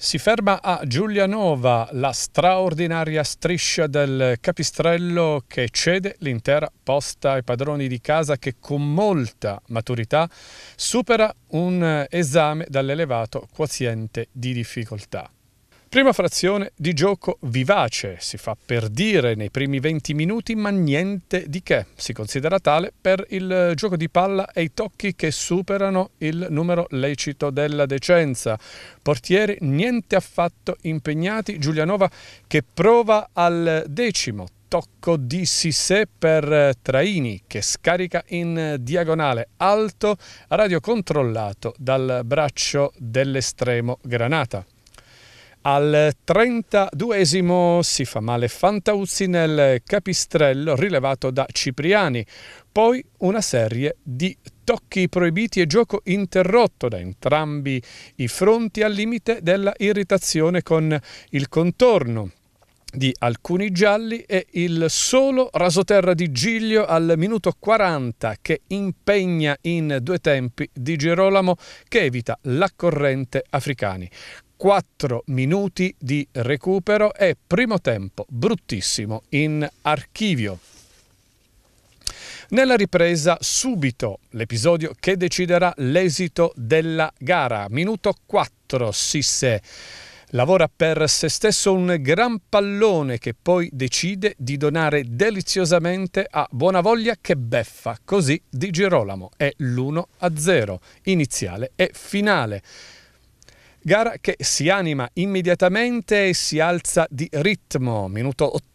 Si ferma a Giulianova la straordinaria striscia del capistrello che cede l'intera posta ai padroni di casa che con molta maturità supera un eh, esame dall'elevato quoziente di difficoltà. Prima frazione di gioco vivace, si fa per dire nei primi 20 minuti ma niente di che, si considera tale per il gioco di palla e i tocchi che superano il numero lecito della decenza. Portieri niente affatto impegnati, Giulianova che prova al decimo, tocco di Sissé per Traini che scarica in diagonale alto, radio controllato dal braccio dell'estremo Granata. Al 32 si fa male Fantauzzi nel capistrello rilevato da Cipriani, poi una serie di tocchi proibiti e gioco interrotto da entrambi i fronti al limite della irritazione con il contorno di alcuni gialli e il solo rasoterra di Giglio al minuto 40 che impegna in due tempi di Girolamo che evita l'accorrente africani. 4 minuti di recupero e primo tempo bruttissimo in archivio. Nella ripresa subito l'episodio che deciderà l'esito della gara. Minuto 4 Sisse lavora per se stesso un gran pallone che poi decide di donare deliziosamente a Buonavoglia che beffa così di Girolamo. È l'1-0 iniziale e finale. Gara che si anima immediatamente e si alza di ritmo. Minuto 8,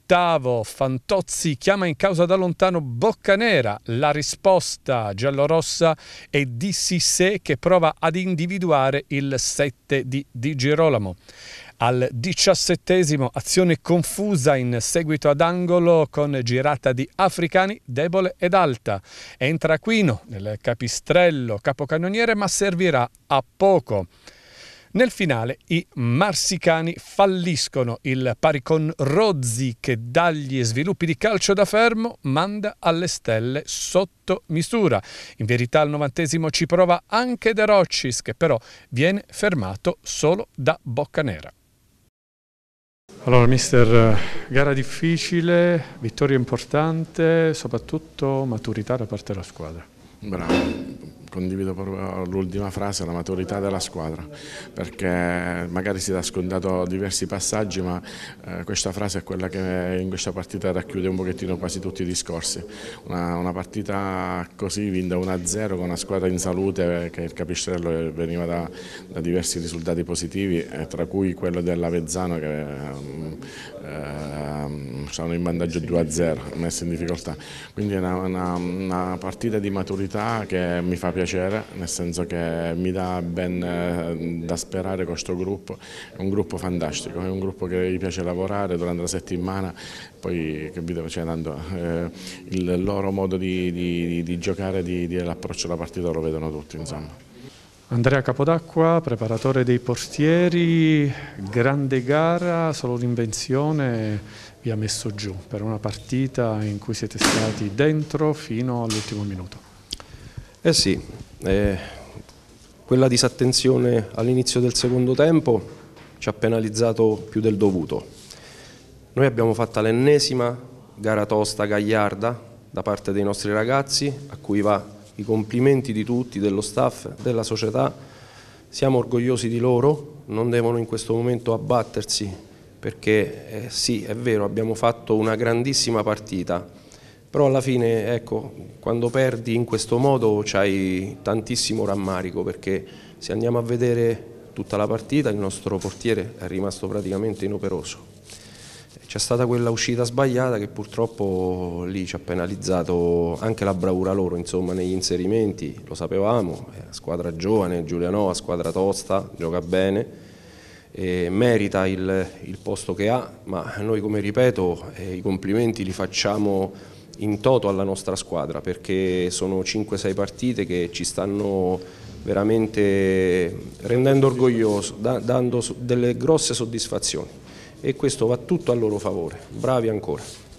Fantozzi chiama in causa da lontano Boccanera. La risposta giallorossa è di Sissé che prova ad individuare il 7 di Di Girolamo. Al diciassettesimo azione confusa in seguito ad angolo con girata di africani debole ed alta. Entra Aquino nel capistrello capocannoniere ma servirà a poco. Nel finale i marsicani falliscono il pari con Rozzi che dagli sviluppi di calcio da fermo manda alle stelle sotto misura. In verità al novantesimo ci prova anche De Roccis che però viene fermato solo da Boccanera. Allora mister, eh, gara difficile, vittoria importante, soprattutto maturità da parte della squadra. Bravo, condivido proprio l'ultima frase, la maturità della squadra, perché magari si è scontato diversi passaggi, ma eh, questa frase è quella che in questa partita racchiude un pochettino quasi tutti i discorsi. Una, una partita così vinta 1-0 con una squadra in salute, che il capistrello eh, veniva da, da diversi risultati positivi, eh, tra cui quello dell'Avezzano che eh, sono in vantaggio 2-0, messo in difficoltà. Quindi è una, una, una partita di maturità che mi fa piacere piacere, nel senso che mi dà ben eh, da sperare con questo gruppo, è un gruppo fantastico, è un gruppo che gli piace lavorare durante la settimana, poi capito, cioè, tanto, eh, il loro modo di, di, di giocare, di, di l'approccio alla partita lo vedono tutti insomma. Andrea Capodacqua, preparatore dei portieri, grande gara, solo l'invenzione vi ha messo giù per una partita in cui siete stati dentro fino all'ultimo minuto. Eh sì, eh, quella disattenzione all'inizio del secondo tempo ci ha penalizzato più del dovuto. Noi abbiamo fatto l'ennesima gara tosta gagliarda da parte dei nostri ragazzi, a cui va i complimenti di tutti, dello staff, della società. Siamo orgogliosi di loro, non devono in questo momento abbattersi, perché eh, sì, è vero, abbiamo fatto una grandissima partita, però alla fine ecco, quando perdi in questo modo c'hai tantissimo rammarico perché se andiamo a vedere tutta la partita il nostro portiere è rimasto praticamente inoperoso. C'è stata quella uscita sbagliata che purtroppo lì ci ha penalizzato anche la bravura loro, insomma negli inserimenti, lo sapevamo, è una squadra giovane, Giulianova, squadra tosta, gioca bene, eh, merita il, il, posto che ha, ma noi come ripeto eh, i complimenti li facciamo in toto alla nostra squadra perché sono 5-6 partite che ci stanno veramente rendendo orgoglioso, da, dando delle grosse soddisfazioni e questo va tutto a loro favore, bravi ancora.